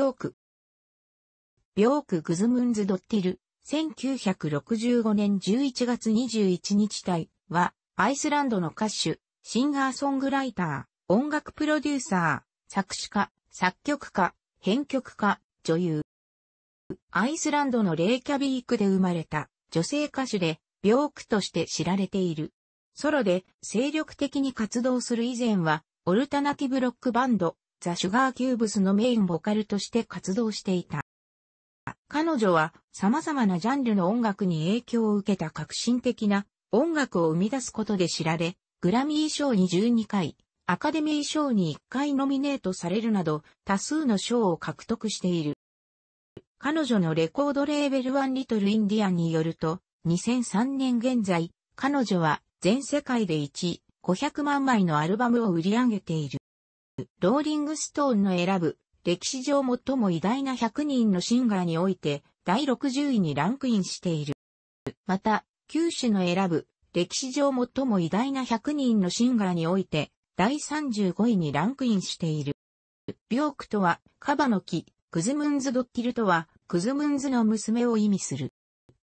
ョーク。ビョーク・グズムンズ・ドッティル、1965年11月21日体は、アイスランドの歌手、シンガーソングライター、音楽プロデューサー、作詞家、作曲家、編曲家、女優。アイスランドのレイキャビークで生まれた女性歌手で、ビョークとして知られている。ソロで精力的に活動する以前は、オルタナティブロックバンド、ザ・シュガー・キューブスのメインボカルとして活動していた。彼女は様々なジャンルの音楽に影響を受けた革新的な音楽を生み出すことで知られ、グラミー賞に12回、アカデミー賞に1回ノミネートされるなど多数の賞を獲得している。彼女のレコードレーベルワンリトルインディアンによると、2003年現在、彼女は全世界で1、500万枚のアルバムを売り上げている。ローリングストーンの選ぶ、歴史上最も偉大な100人のシンガーにおいて、第60位にランクインしている。また、九種の選ぶ、歴史上最も偉大な100人のシンガーにおいて、第35位にランクインしている。ビョークとは、カバの木、クズムンズドッキルとは、クズムンズの娘を意味する。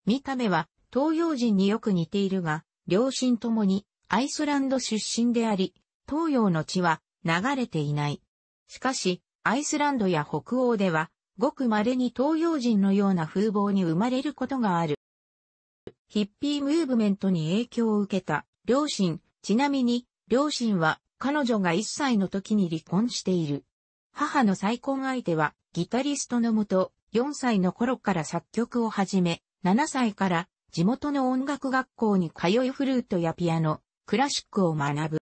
見た目は、東洋人によく似ているが、両親ともに、アイスランド出身であり、東洋の地は、流れていない。しかし、アイスランドや北欧では、ごく稀に東洋人のような風貌に生まれることがある。ヒッピームーブメントに影響を受けた両親、ちなみに、両親は彼女が1歳の時に離婚している。母の再婚相手はギタリストのもと、4歳の頃から作曲を始め、7歳から地元の音楽学校に通いフルートやピアノ、クラシックを学ぶ。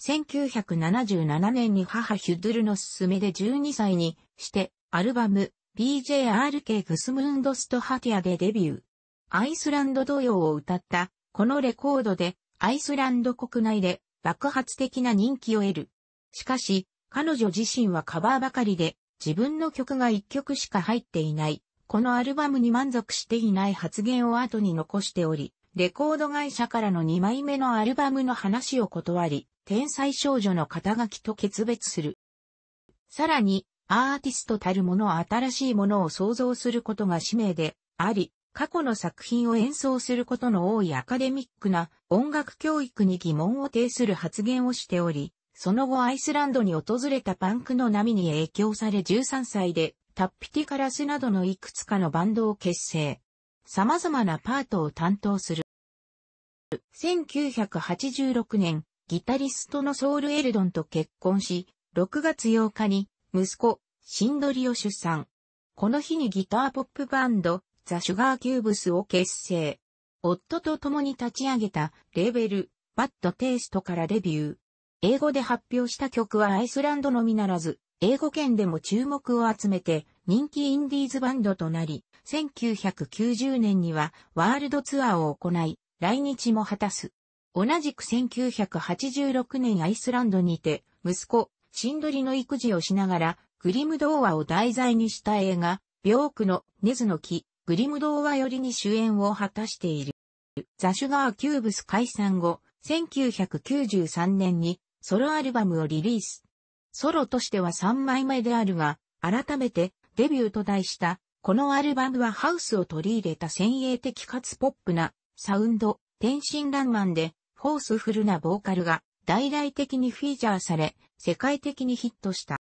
1977年に母ヒュドルの勧めで12歳にしてアルバム BJRK グスムンドストハティアでデビュー。アイスランド土謡を歌ったこのレコードでアイスランド国内で爆発的な人気を得る。しかし彼女自身はカバーばかりで自分の曲が1曲しか入っていない。このアルバムに満足していない発言を後に残しており、レコード会社からの2枚目のアルバムの話を断り、天才少女の肩書きと決別する。さらに、アーティストたるもの新しいものを創造することが使命であり、過去の作品を演奏することの多いアカデミックな音楽教育に疑問を呈する発言をしており、その後アイスランドに訪れたパンクの波に影響され13歳でタッピティカラスなどのいくつかのバンドを結成。様々なパートを担当する。1986年、ギタリストのソウル・エルドンと結婚し、6月8日に、息子、シンドリを出産。この日にギターポップバンド、ザ・シュガー・キューブスを結成。夫と共に立ち上げた、レーベル、バッド・テイストからデビュー。英語で発表した曲はアイスランドのみならず、英語圏でも注目を集めて、人気インディーズバンドとなり、1990年にはワールドツアーを行い、来日も果たす。同じく1986年アイスランドにて、息子、シンドリの育児をしながら、グリム童話を題材にした映画、病苦のネズの木、グリム童話よりに主演を果たしている。ザ・シュガー・キューブス解散後、1993年にソロアルバムをリリース。ソロとしては3枚目であるが、改めてデビューと題した、このアルバムはハウスを取り入れた先鋭的かつポップなサウンド、天真爛漫で、フォースフルなボーカルが、大々的にフィーチャーされ、世界的にヒットした。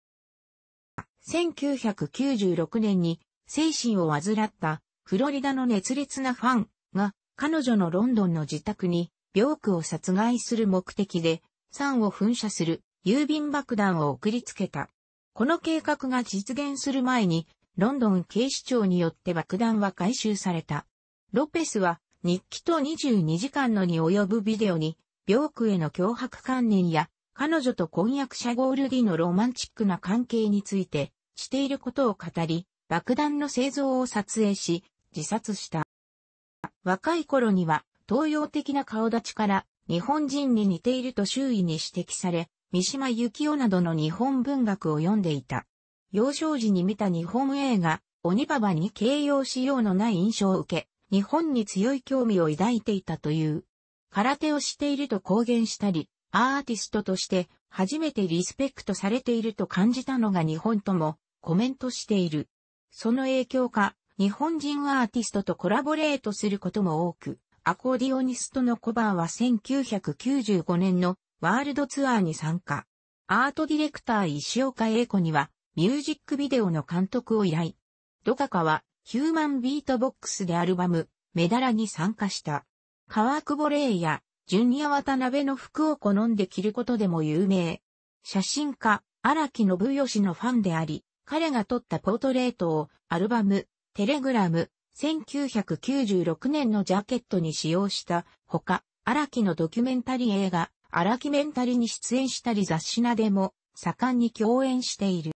1996年に、精神を患った、フロリダの熱烈なファンが、彼女のロンドンの自宅に、病区を殺害する目的で、酸を噴射する郵便爆弾を送りつけた。この計画が実現する前に、ロンドン警視庁によって爆弾は回収された。ロペスは日記と22時間のに及ぶビデオに、病区への脅迫観念や、彼女と婚約者ゴールディのロマンチックな関係について、していることを語り、爆弾の製造を撮影し、自殺した。若い頃には、東洋的な顔立ちから、日本人に似ていると周囲に指摘され、三島由紀夫などの日本文学を読んでいた。幼少時に見た日本映画、鬼ババに形容しようのない印象を受け、日本に強い興味を抱いていたという。空手をしていると公言したり、アーティストとして初めてリスペクトされていると感じたのが日本ともコメントしている。その影響か、日本人アーティストとコラボレートすることも多く、アコーディオニストのコバーは1995年のワールドツアーに参加。アートディレクター石岡英子にはミュージックビデオの監督を依頼。ドカカはヒューマンビートボックスでアルバム、メダラに参加した。川久保玲や、ジュニア渡辺の服を好んで着ることでも有名。写真家、荒木信義のファンであり、彼が撮ったポートレートを、アルバム、テレグラム、1996年のジャケットに使用したほか、荒木のドキュメンタリー映画、荒木メンタリーに出演したり雑誌なでも盛んに共演している。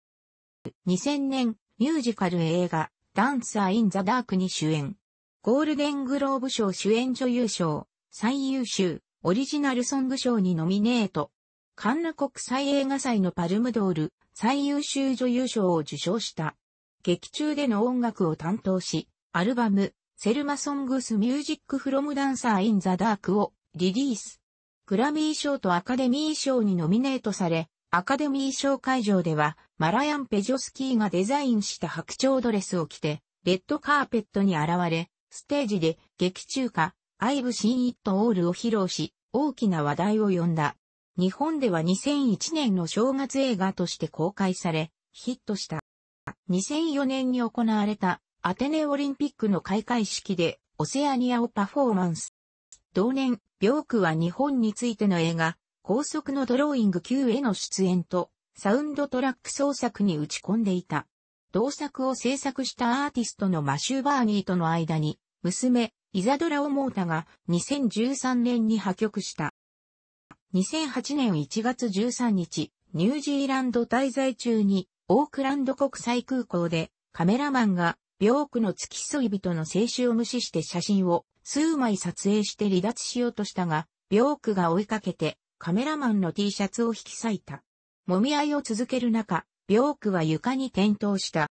2000年、ミュージカル映画、ダンサー・イン・ザ・ダークに主演。ゴールデングローブ賞主演女優賞、最優秀、オリジナルソング賞にノミネート。カンヌ国際映画祭のパルムドール、最優秀女優賞を受賞した。劇中での音楽を担当し、アルバム、セルマソングスミュージックフロムダンサーインザダークをリリース。グラミー賞とアカデミー賞にノミネートされ、アカデミー賞会場では、マラヤン・ペジョスキーがデザインした白鳥ドレスを着て、レッドカーペットに現れ、ステージで劇中歌、I've Seen It All を披露し、大きな話題を呼んだ。日本では2001年の正月映画として公開され、ヒットした。2004年に行われたアテネオリンピックの開会式でオセアニアをパフォーマンス。同年、病区は日本についての映画、高速のドローイング Q への出演と、サウンドトラック創作に打ち込んでいた。同作を制作したアーティストのマシュー・バーニーとの間に、娘、イザドラ・オモータが2013年に破局した。2008年1月13日、ニュージーランド滞在中に、オークランド国際空港で、カメラマンが、病区の付き添い人の静止を無視して写真を数枚撮影して離脱しようとしたが、病区が追いかけて、カメラマンの T シャツを引き裂いた。もみ合いを続ける中、ビョークは床に転倒した。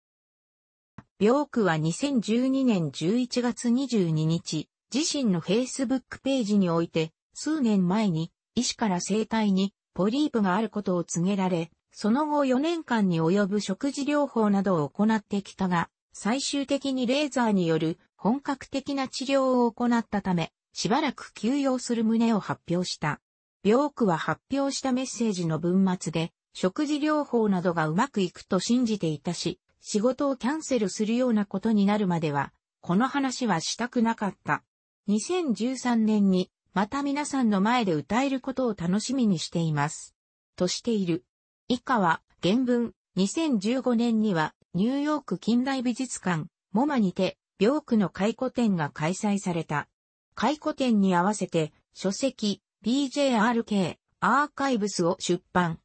ビョークは2012年11月22日、自身の Facebook ページにおいて、数年前に、医師から生体にポリープがあることを告げられ、その後4年間に及ぶ食事療法などを行ってきたが、最終的にレーザーによる本格的な治療を行ったため、しばらく休養する旨を発表した。病区は発表したメッセージの文末で、食事療法などがうまくいくと信じていたし、仕事をキャンセルするようなことになるまでは、この話はしたくなかった。2013年に、また皆さんの前で歌えることを楽しみにしています。としている。以下は、原文、2015年には、ニューヨーク近代美術館、モマにて、病区の回顧展が開催された。回顧展に合わせて、書籍、BJRK アーカイブスを出版。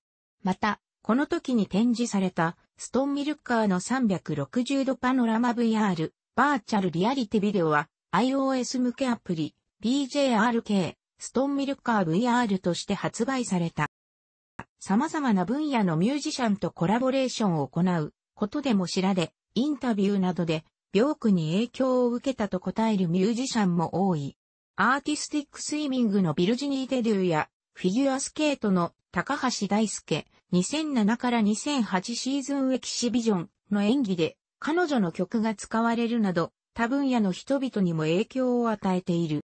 また、この時に展示されたストンミルカーの360度パノラマ VR バーチャルリアリティビデオは iOS 向けアプリ BJRK ストンミルカー VR として発売された。様々な分野のミュージシャンとコラボレーションを行うことでも知られ、インタビューなどで、病苦に影響を受けたと答えるミュージシャンも多い。アーティスティックスイミングのビルジニー・デデューや、フィギュアスケートの高橋大輔、2007から2008シーズンエキシビジョンの演技で、彼女の曲が使われるなど、他分野の人々にも影響を与えている。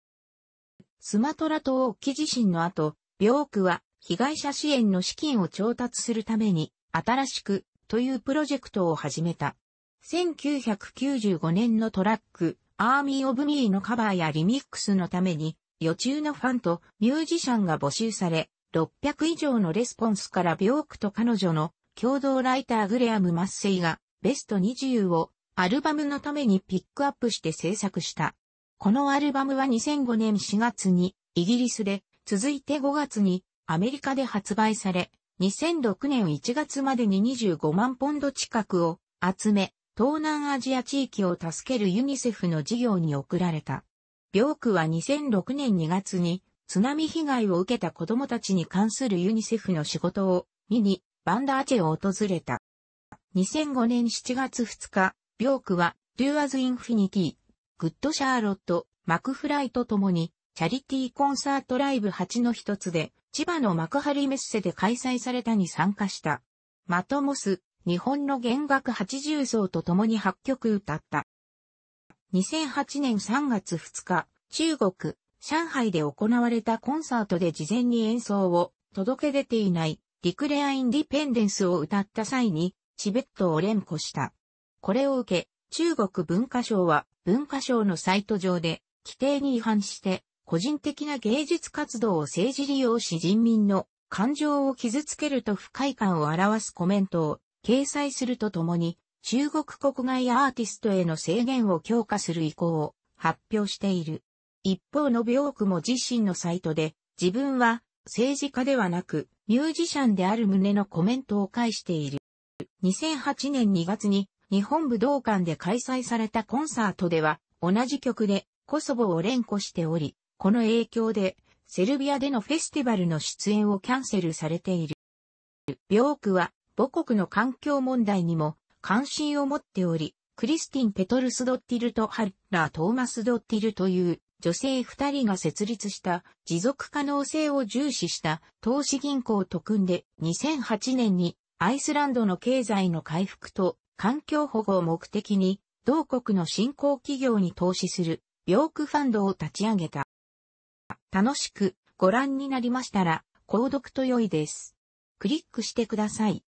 スマトラ島沖地震の後、病区は被害者支援の資金を調達するために、新しくというプロジェクトを始めた。1995年のトラック、アーミー・オブ・ミーのカバーやリミックスのために、予中のファンとミュージシャンが募集され、600以上のレスポンスからビョークと彼女の共同ライターグレアム・マッセイがベスト20をアルバムのためにピックアップして制作した。このアルバムは2005年4月にイギリスで、続いて5月にアメリカで発売され、2006年1月までに25万ポンド近くを集め、東南アジア地域を助けるユニセフの事業に送られた。病区は2006年2月に津波被害を受けた子供たちに関するユニセフの仕事を見にバンダーチェを訪れた。2005年7月2日、病区は Do as Infinity、グッドシャーロット、マクフライと共にチャリティーコンサートライブ8の一つで千葉の幕張メッセで開催されたに参加した。マトモス、日本の弦楽80奏と共に8曲歌った。2008年3月2日、中国、上海で行われたコンサートで事前に演奏を届け出ていないリクレア・インディペンデンスを歌った際にチベットを連呼した。これを受け、中国文化省は文化省のサイト上で規定に違反して個人的な芸術活動を政治利用し人民の感情を傷つけると不快感を表すコメントを掲載するとともに、中国国外アーティストへの制限を強化する意向を発表している。一方の病区も自身のサイトで、自分は政治家ではなくミュージシャンである旨のコメントを返している。2008年2月に日本武道館で開催されたコンサートでは同じ曲でコソボを連呼しており、この影響でセルビアでのフェスティバルの出演をキャンセルされている。病区は母国の環境問題にも関心を持っており、クリスティン・ペトルス・ドッティルとハッラー・トーマス・ドッティルという女性二人が設立した持続可能性を重視した投資銀行と組んで2008年にアイスランドの経済の回復と環境保護を目的に同国の新興企業に投資するヨークファンドを立ち上げた。楽しくご覧になりましたら購読と良いです。クリックしてください。